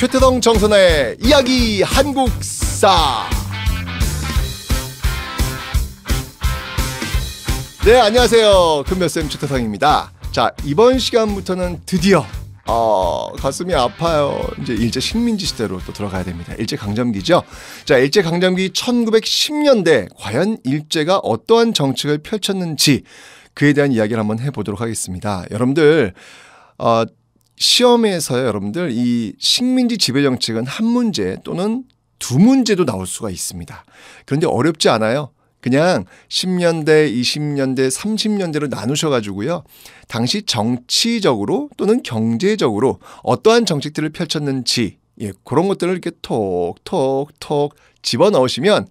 최태성 정선의 이야기 한국사. 네, 안녕하세요. 금몇쌤 최태성입니다. 자, 이번 시간부터는 드디어 어, 가슴이 아파요. 이제 일제 식민지 시대로 또 들어가야 됩니다. 일제 강점기죠. 자, 일제 강점기 1910년대 과연 일제가 어떠한 정책을 펼쳤는지 그에 대한 이야기를 한번 해보도록 하겠습니다. 여러분들 어, 시험에서 여러분들 이 식민지 지배 정책은 한 문제 또는 두 문제도 나올 수가 있습니다. 그런데 어렵지 않아요. 그냥 10년대, 20년대, 30년대로 나누셔가지고요. 당시 정치적으로 또는 경제적으로 어떠한 정책들을 펼쳤는지, 예, 그런 것들을 이렇게 톡톡톡 집어 넣으시면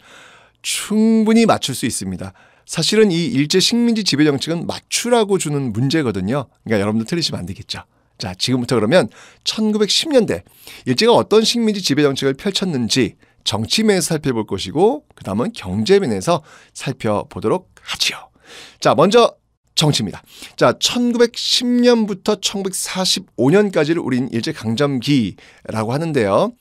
충분히 맞출 수 있습니다. 사실은 이 일제 식민지 지배 정책은 맞추라고 주는 문제거든요. 그러니까 여러분들 틀리시면 안 되겠죠. 자, 지금부터 그러면 1910년대 일제가 어떤 식민지 지배 정책을 펼쳤는지 정치 면에서 살펴볼 것이고 그다음은 경제 면에서 살펴보도록 하지요. 자, 먼저 정치입니다. 자, 1910년부터 1945년까지를 우린 일제 강점기라고 하는데요.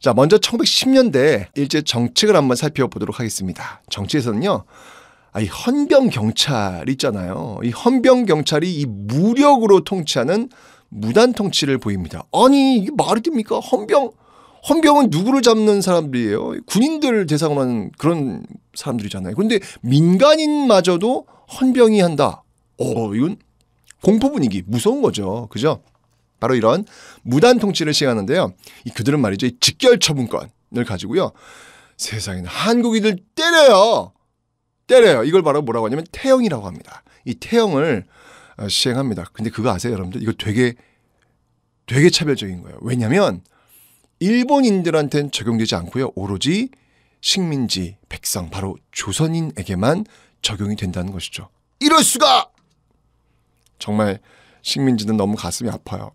자, 먼저 1910년대 일제 정책을 한번 살펴보도록 하겠습니다. 정치에서는요. 아, 이 헌병 경찰 있잖아요. 이 헌병 경찰이 이 무력으로 통치하는 무단 통치를 보입니다. 아니 이게 말이 됩니까? 헌병 헌병은 누구를 잡는 사람들이에요? 군인들 대상으로 하는 그런 사람들이잖아요. 그런데 민간인마저도 헌병이 한다. 어 이건 공포 분위기 무서운 거죠. 그죠? 바로 이런 무단 통치를 시행하는데요. 이 그들은 말이죠. 직결 처분권을 가지고요. 세상에는 한국인들 때려요. 때려요. 이걸 바로 뭐라고 하냐면 태형이라고 합니다. 이 태형을 어, 시행합니다. 근데 그거 아세요, 여러분들? 이거 되게 되게 차별적인 거예요. 왜냐하면 일본인들한테는 적용되지 않고요. 오로지 식민지 백성 바로 조선인에게만 적용이 된다는 것이죠. 이럴 수가! 정말 식민지는 너무 가슴이 아파요.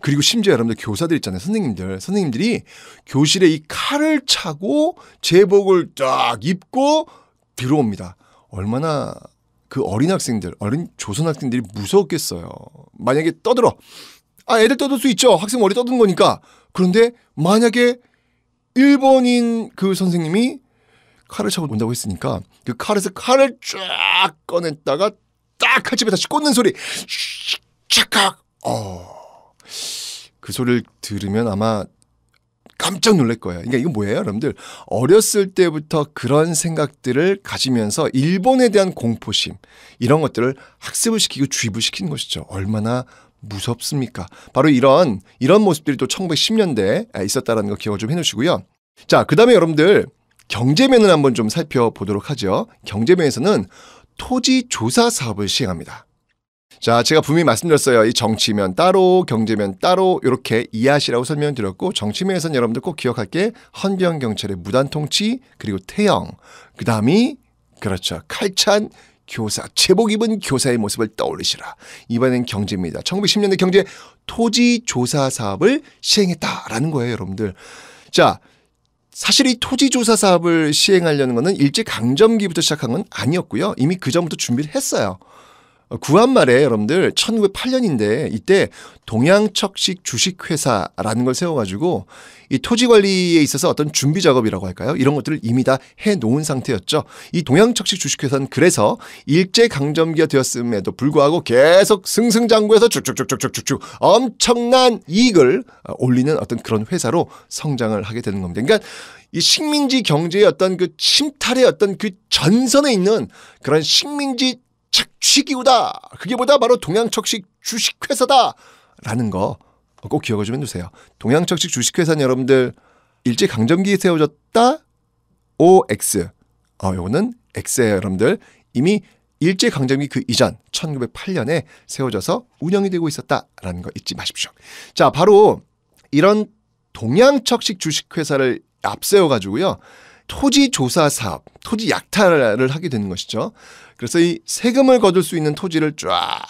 그리고 심지어 여러분들 교사들 있잖아요. 선생님들. 선생님들이 교실에 이 칼을 차고 제복을 쫙 입고 들어옵니다. 얼마나 그 어린 학생들, 어린 조선 학생들이 무서웠겠어요. 만약에 떠들어. 아, 애들 떠들 수 있죠. 학생 머리 떠든 거니까. 그런데 만약에 일본인 그 선생님이 칼을 차고 온다고 했으니까 그 칼에서 칼을 쫙 꺼냈다가 딱 칼집에 다시 꽂는 소리. 착각. 어. 그 소리를 들으면 아마 깜짝 놀랄 거예요. 그러니까 이거 뭐예요, 여러분들? 어렸을 때부터 그런 생각들을 가지면서 일본에 대한 공포심 이런 것들을 학습을 시키고 주입을 시키는 것이죠. 얼마나 무섭습니까? 바로 이런 이런 모습들이 또 1910년대에 있었다라는 거 기억을 좀 해놓으시고요. 자, 그다음에 여러분들 경제면을 한번 좀 살펴보도록 하죠. 경제면에서는 토지 조사 사업을 시행합니다. 자, 제가 분명히 말씀드렸어요. 이 정치면 따로, 경제면 따로 이렇게 이해하시라고 설명드렸고 정치면에서는 여러분들 꼭 기억할 게 헌병 경찰의 무단 통치 그리고 태형 그다음이 그렇죠 칼찬 교사 제복 입은 교사의 모습을 떠올리시라. 이번엔 경제입니다. 1910년대 경제 토지 조사 사업을 시행했다라는 거예요, 여러분들. 자, 사실 이 토지조사 사업을 시행하려는 것은 일제강점기부터 시작한 건 아니었고요. 이미 그전부터 준비를 했어요. 어, 구한말에 여러분들 1908년인데 이때 동양척식 주식회사라는 걸 세워가지고 이 토지 관리에 있어서 어떤 준비 작업이라고 할까요? 이런 것들을 이미 다 해놓은 상태였죠. 이 동양척식 주식회사는 그래서 일제 강점기가 되었음에도 불구하고 계속 승승장구해서 쭉쭉쭉쭉쭉쭉 엄청난 이익을 어, 올리는 어떤 그런 회사로 성장을 하게 되는 겁니다. 그러니까 이 식민지 경제의 어떤 그 침탈의 어떤 그 전선에 있는 그런 식민지 착취기우다. 그게 뭐다? 바로 동양척식 주식회사다. 라는 거 꼭 기억을 좀 해두세요. 동양척식 주식회사는 여러분들 일제강점기에 세워졌다? OX. 어, 요거는 X예요, 여러분들. 이미 일제강점기 그 이전 1908년에 세워져서 운영이 되고 있었다라는 거 잊지 마십시오. 자, 바로 이런 동양척식 주식회사를 앞세워가지고요. 토지 조사 사업, 토지 약탈을 하게 되는 것이죠. 그래서 이 세금을 거둘 수 있는 토지를 쫙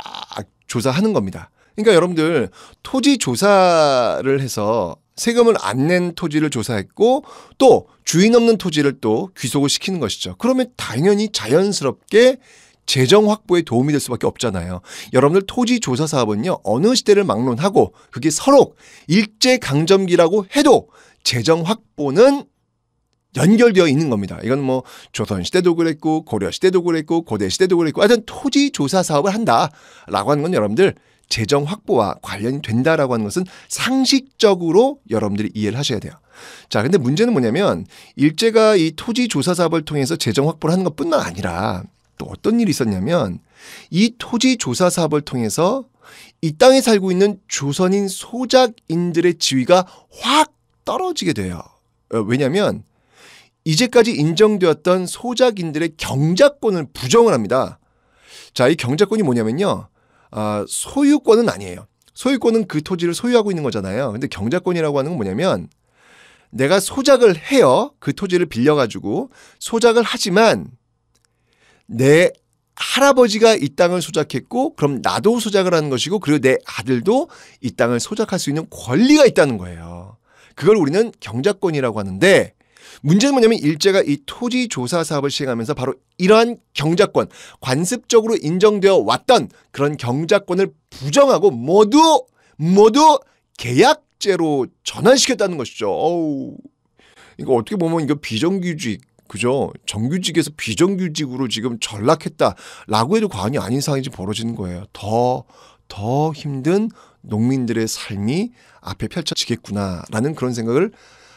조사하는 겁니다. 그러니까 여러분들 토지 조사를 해서 세금을 안 낸 토지를 조사했고 또 주인 없는 토지를 또 귀속을 시키는 것이죠. 그러면 당연히 자연스럽게 재정 확보에 도움이 될 수밖에 없잖아요. 여러분들 토지 조사 사업은요 어느 시대를 막론하고 그게 서로 일제 강점기라고 해도 재정 확보는 연결되어 있는 겁니다. 이건 뭐 조선시대도 그랬고 고려시대도 그랬고 고대시대도 그랬고 하여튼 토지 조사 사업을 한다라고 하는 건 여러분들 재정 확보와 관련이 된다라고 하는 것은 상식적으로 여러분들이 이해를 하셔야 돼요. 자, 근데 문제는 뭐냐면 일제가 이 토지 조사 사업을 통해서 재정 확보를 하는 것뿐만 아니라 또 어떤 일이 있었냐면 이 토지 조사 사업을 통해서 이 땅에 살고 있는 조선인 소작인들의 지위가 확 떨어지게 돼요. 왜냐하면 이제까지 인정되었던 소작인들의 경작권을 부정을 합니다. 자, 이 경작권이 뭐냐면요. 아, 소유권은 아니에요. 소유권은 그 토지를 소유하고 있는 거잖아요. 근데 경작권이라고 하는 건 뭐냐면 내가 소작을 해요. 그 토지를 빌려가지고 소작을 하지만 내 할아버지가 이 땅을 소작했고 그럼 나도 소작을 하는 것이고 그리고 내 아들도 이 땅을 소작할 수 있는 권리가 있다는 거예요. 그걸 우리는 경작권이라고 하는데 문제는 뭐냐면 일제가 이 토지 조사 사업을 시행하면서 바로 이러한 경작권, 관습적으로 인정되어 왔던 그런 경작권을 부정하고 모두 모두 계약제로 전환시켰다는 것이죠. 어우. 이거 어떻게 보면 이거 비정규직 그죠? 정규직에서 비정규직으로 지금 전락했다라고 해도 과언이 아닌 상황이 벌어지는 거예요. 더, 더 힘든 농민들의 삶이 앞에 펼쳐지겠구나라는 그런 생각을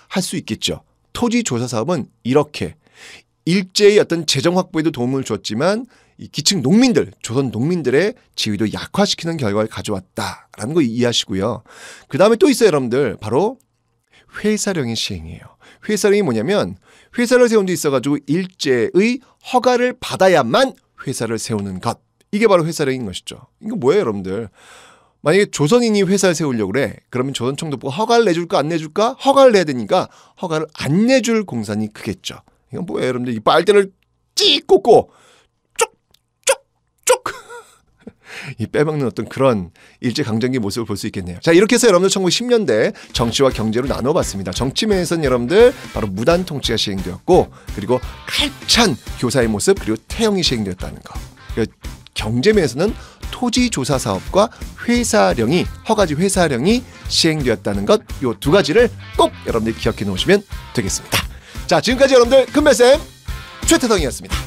할 수 있겠죠. 토지 조사 사업은 이렇게 일제의 어떤 재정 확보에도 도움을 주었지만이 기층 농민들, 조선 농민들의 지위도 약화시키는 결과를 가져왔다라는 거 이해하시고요. 그 다음에 또 있어요, 여러분들. 바로 회사령의 시행이에요. 회사령이 뭐냐면 회사를 세운 데 있어가지고 일제의 허가를 받아야만 회사를 세우는 것. 이게 바로 회사령인 것이죠. 이거 뭐예요, 여러분들? 만약에 조선인이 회사를 세우려고 그래. 그러면 조선총독부가 허가를 내줄까 안 내줄까? 허가를 내야 되니까 허가를 안 내줄 공산이 크겠죠. 이건 뭐예요 여러분들 이 빨대를 찍 꽂고 쪽 쪽쪽 이 빼먹는 어떤 그런 일제강점기 모습을 볼 수 있겠네요. 자 이렇게 해서 여러분들 1910년대 정치와 경제로 나눠봤습니다. 정치면에서는 여러분들 바로 무단통치가 시행되었고 그리고 칼찬 교사의 모습 그리고 태영이 시행되었다는 거. 경제면에서는 토지조사 사업과 회사령이 허가지 회사령이 시행되었다는 것 요 두 가지를 꼭 여러분들이 기억해 놓으시면 되겠습니다. 자 지금까지 여러분들 금배쌤 최태성이었습니다.